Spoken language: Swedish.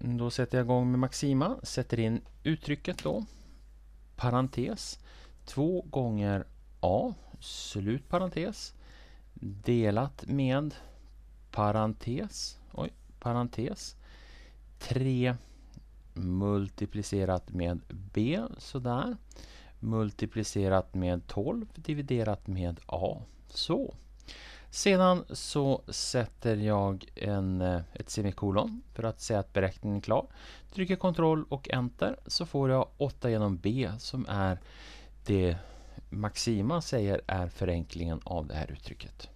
Då sätter jag igång med Maxima, sätter in uttrycket då, parentes, 2 gånger A, slut parentes, delat med parentes, oj, parentes, 3 multiplicerat med B, sådär, multiplicerat med 12, dividerat med A, så. Sedan så sätter jag en, eh, ett semikolon för att säga att beräkningen är klar. Trycker Ctrl och Enter så får jag 8 genom B som är det Maxima säger är förenklingen av det här uttrycket.